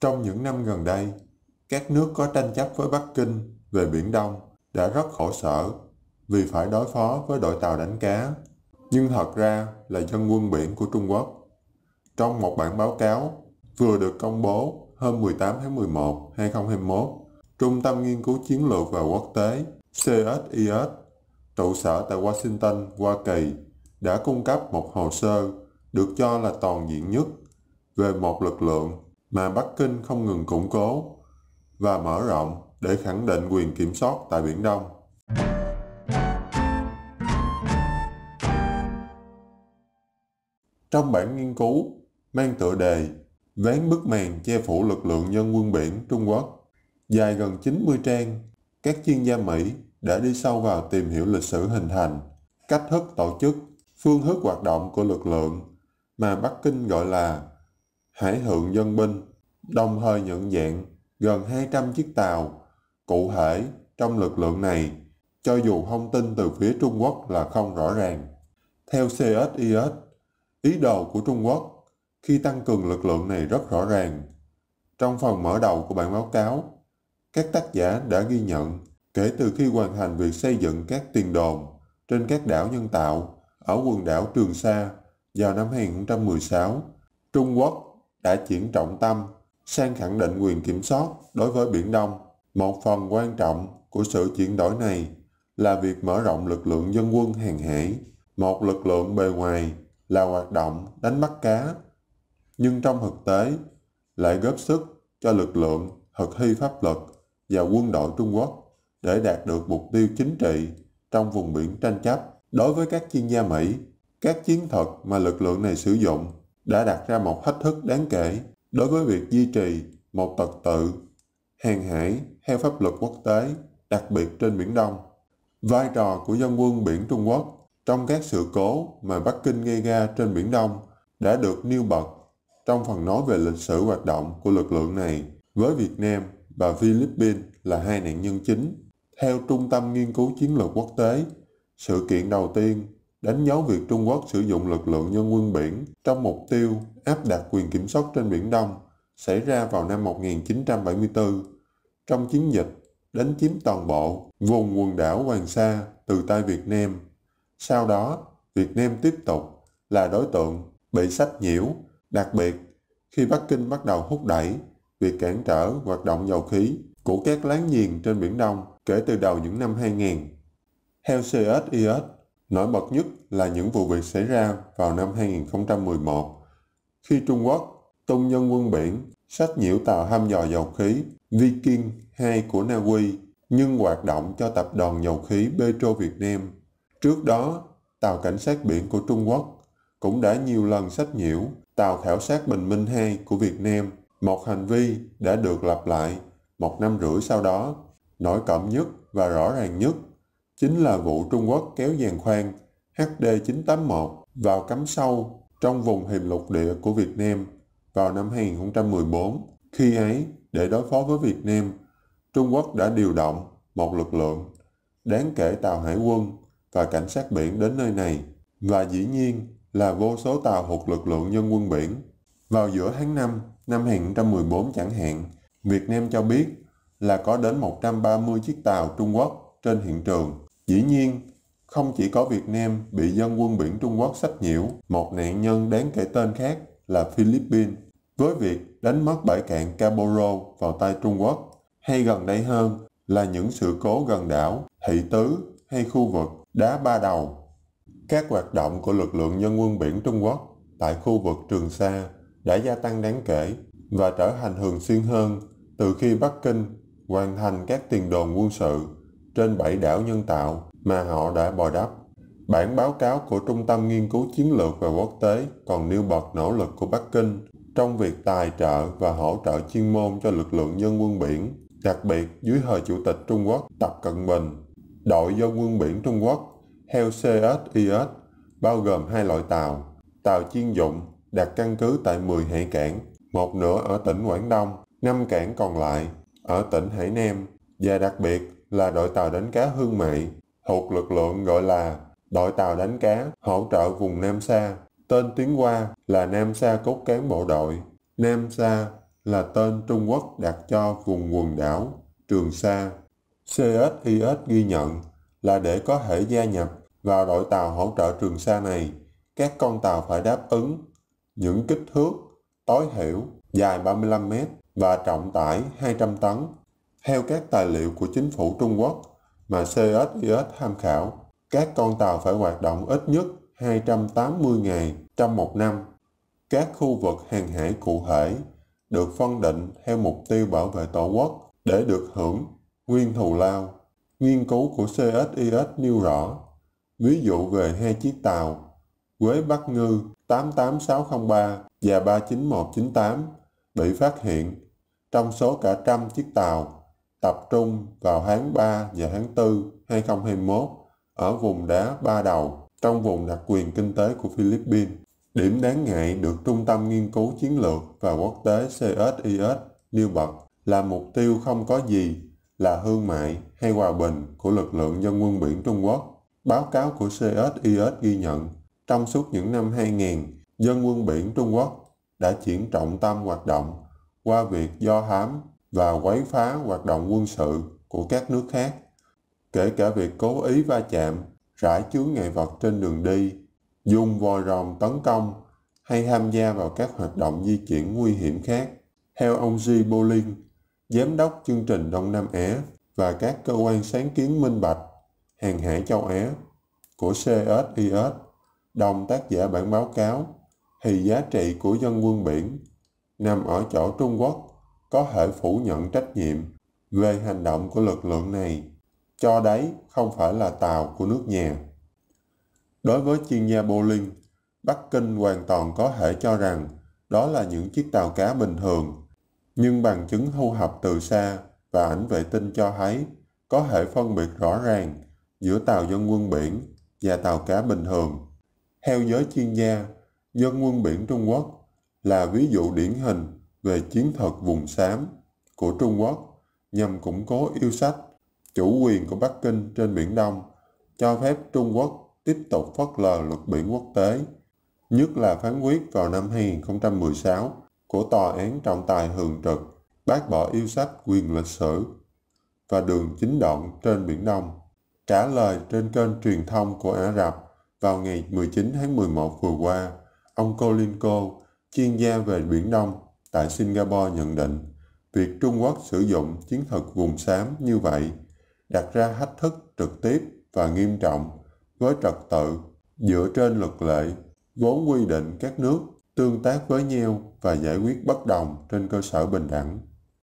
Trong những năm gần đây, các nước có tranh chấp với Bắc Kinh về Biển Đông đã rất khổ sở vì phải đối phó với đội tàu đánh cá, nhưng thật ra là dân quân biển của Trung Quốc. Trong một bản báo cáo vừa được công bố hôm 18 tháng 11, 2021, Trung tâm Nghiên cứu Chiến lược và Quốc tế CSIS, trụ sở tại Washington, Hoa Kỳ, đã cung cấp một hồ sơ được cho là toàn diện nhất về một lực lượng mà Bắc Kinh không ngừng củng cố và mở rộng để khẳng định quyền kiểm soát tại Biển Đông. Trong bản nghiên cứu mang tựa đề "Vén bức màn che phủ lực lượng nhân quân biển Trung Quốc dài gần 90 trang, các chuyên gia Mỹ đã đi sâu vào tìm hiểu lịch sử hình thành, cách thức tổ chức, phương thức hoạt động của lực lượng mà Bắc Kinh gọi là hải thượng dân binh, đồng thời nhận dạng gần 200 chiếc tàu. Cụ thể, trong lực lượng này, cho dù thông tin từ phía Trung Quốc là không rõ ràng. Theo CSIS, ý đồ của Trung Quốc khi tăng cường lực lượng này rất rõ ràng. Trong phần mở đầu của bản báo cáo, các tác giả đã ghi nhận kể từ khi hoàn thành việc xây dựng các tiền đồn trên các đảo nhân tạo ở quần đảo Trường Sa vào năm 2016, Trung Quốc đã chuyển trọng tâm sang khẳng định quyền kiểm soát đối với Biển Đông. Một phần quan trọng của sự chuyển đổi này là việc mở rộng lực lượng dân quân hàng hải. Một lực lượng bề ngoài là hoạt động đánh bắt cá, nhưng trong thực tế lại góp sức cho lực lượng thực thi pháp luật và quân đội Trung Quốc để đạt được mục tiêu chính trị trong vùng biển tranh chấp. Đối với các chuyên gia Mỹ, các chiến thuật mà lực lượng này sử dụng đã đặt ra một thách thức đáng kể đối với việc duy trì một trật tự hàng hải theo pháp luật quốc tế, đặc biệt trên Biển Đông. Vai trò của dân quân biển Trung Quốc trong các sự cố mà Bắc Kinh gây ra trên Biển Đông đã được nêu bật trong phần nói về lịch sử hoạt động của lực lượng này với Việt Nam và Philippines là hai nạn nhân chính. Theo Trung tâm Nghiên cứu Chiến lược Quốc tế, sự kiện đầu tiên đánh dấu việc Trung Quốc sử dụng lực lượng nhân quân biển trong mục tiêu áp đặt quyền kiểm soát trên Biển Đông xảy ra vào năm 1974 trong chiến dịch đánh chiếm toàn bộ vùng quần đảo Hoàng Sa từ tay Việt Nam. Sau đó, Việt Nam tiếp tục là đối tượng bị sách nhiễu, đặc biệt khi Bắc Kinh bắt đầu hút đẩy việc cản trở hoạt động dầu khí của các láng giềng trên Biển Đông kể từ đầu những năm 2000. Theo CSIS, Nổi bật nhất là những vụ việc xảy ra vào năm 2011, khi Trung Quốc tung nhân quân biển sách nhiễu tàu hăm dò dầu khí Viking 2 của Na Uy nhưng hoạt động cho tập đoàn dầu khí Petro Việt Nam. Trước đó, tàu cảnh sát biển của Trung Quốc cũng đã nhiều lần sách nhiễu tàu khảo sát Bình Minh 2 của Việt Nam. Một hành vi đã được lặp lại một năm rưỡi sau đó. Nổi cộm nhất và rõ ràng nhất chính là vụ Trung Quốc kéo giàn khoan HD981 vào cắm sâu trong vùng hiểm lục địa của Việt Nam vào năm 2014. Khi ấy, để đối phó với Việt Nam, Trung Quốc đã điều động một lực lượng đáng kể tàu hải quân và cảnh sát biển đến nơi này, và dĩ nhiên là vô số tàu hụt lực lượng nhân quân biển. Vào giữa tháng 5 năm 2014 chẳng hạn, Việt Nam cho biết là có đến 130 chiếc tàu Trung Quốc trên hiện trường Dĩ nhiên, không chỉ có Việt Nam bị dân quân biển Trung Quốc sách nhiễu, một nạn nhân đáng kể tên khác là Philippines, với việc đánh mất bãi cạn Caboro vào tay Trung Quốc, hay gần đây hơn là những sự cố gần đảo, thị tứ hay khu vực đá ba đầu. Các hoạt động của lực lượng nhân quân biển Trung Quốc tại khu vực Trường Sa đã gia tăng đáng kể và trở thành thường xuyên hơn từ khi Bắc Kinh hoàn thành các tiền đồn quân sự trên bảy đảo nhân tạo mà họ đã bồi đắp. Bản báo cáo của Trung tâm Nghiên cứu Chiến lược và Quốc tế còn nêu bật nỗ lực của Bắc Kinh trong việc tài trợ và hỗ trợ chuyên môn cho lực lượng dân quân biển, đặc biệt dưới thời Chủ tịch Trung Quốc Tập Cận Bình. Đội dân quân biển Trung Quốc, theo CSIS, bao gồm hai loại tàu, tàu chuyên dụng đặt căn cứ tại 10 hải cảng, một nửa ở tỉnh Quảng Đông, 5 cảng còn lại ở tỉnh Hải Nam và đặc biệt là đội tàu đánh cá Hương Mại thuộc lực lượng gọi là đội tàu đánh cá hỗ trợ vùng Nam Sa. Tên tiếng Hoa là Nam Sa cốt cán bộ đội. Nam Sa là tên Trung Quốc đặt cho vùng quần đảo Trường Sa. CSIS ghi nhận là để có thể gia nhập vào đội tàu hỗ trợ Trường Sa này, các con tàu phải đáp ứng những kích thước tối thiểu dài 35 mét và trọng tải 200 tấn. Theo các tài liệu của chính phủ Trung Quốc, mà CSIS tham khảo. Các con tàu phải hoạt động ít nhất 280 ngày trong một năm. Các khu vực hàng hải cụ thể được phân định theo mục tiêu bảo vệ Tổ quốc để được hưởng nguyên thù lao. Nghiên cứu của CSIS nêu rõ, ví dụ về hai chiếc tàu Quế Bắc Ngư 88603 và 39198 bị phát hiện trong số cả trăm chiếc tàu tập trung vào tháng 3 và tháng 4 2021 ở vùng đá Ba Đầu trong vùng đặc quyền kinh tế của Philippines. Điểm đáng ngại được Trung tâm Nghiên cứu Chiến lược và Quốc tế CSIS nêu bật là mục tiêu không có gì là hương mại hay hòa bình của lực lượng dân quân biển Trung Quốc. Báo cáo của CSIS ghi nhận, trong suốt những năm 2000, dân quân biển Trung Quốc đã chuyển trọng tâm hoạt động qua việc do hám và quấy phá hoạt động quân sự của các nước khác, kể cả việc cố ý va chạm, rải chứa ngại vật trên đường đi, dùng vòi rồng tấn công hay tham gia vào các hoạt động di chuyển nguy hiểm khác. Theo ông Ji Bolin, Giám đốc chương trình Đông Nam Á và các cơ quan sáng kiến minh bạch hàng hải châu Á của CSIS, đồng tác giả bản báo cáo, thì giá trị của dân quân biển nằm ở chỗ Trung Quốc có thể phủ nhận trách nhiệm về hành động của lực lượng này, cho đấy không phải là tàu của nước nhà. Đối với chuyên gia Bolin Bắc Kinh hoàn toàn có thể cho rằng đó là những chiếc tàu cá bình thường, nhưng bằng chứng thu thập từ xa và ảnh vệ tinh cho thấy có thể phân biệt rõ ràng giữa tàu dân quân biển và tàu cá bình thường. Theo giới chuyên gia, dân quân biển Trung Quốc là ví dụ điển hình về chiến thuật vùng xám của Trung Quốc nhằm củng cố yêu sách chủ quyền của Bắc Kinh trên Biển Đông, cho phép Trung Quốc tiếp tục phớt lờ luật biển quốc tế, nhất là phán quyết vào năm 2016 của Tòa án trọng tài Hường trực bác bỏ yêu sách quyền lịch sử và đường chính đoạn trên Biển Đông. Trả lời trên kênh truyền thông của Ả Rập vào ngày 19 tháng 11 vừa qua, ông Colinco chuyên gia về Biển Đông, tại Singapore nhận định việc Trung Quốc sử dụng chiến thuật vùng xám như vậy đặt ra thách thức trực tiếp và nghiêm trọng với trật tự dựa trên luật lệ vốn quy định các nước tương tác với nhau và giải quyết bất đồng trên cơ sở bình đẳng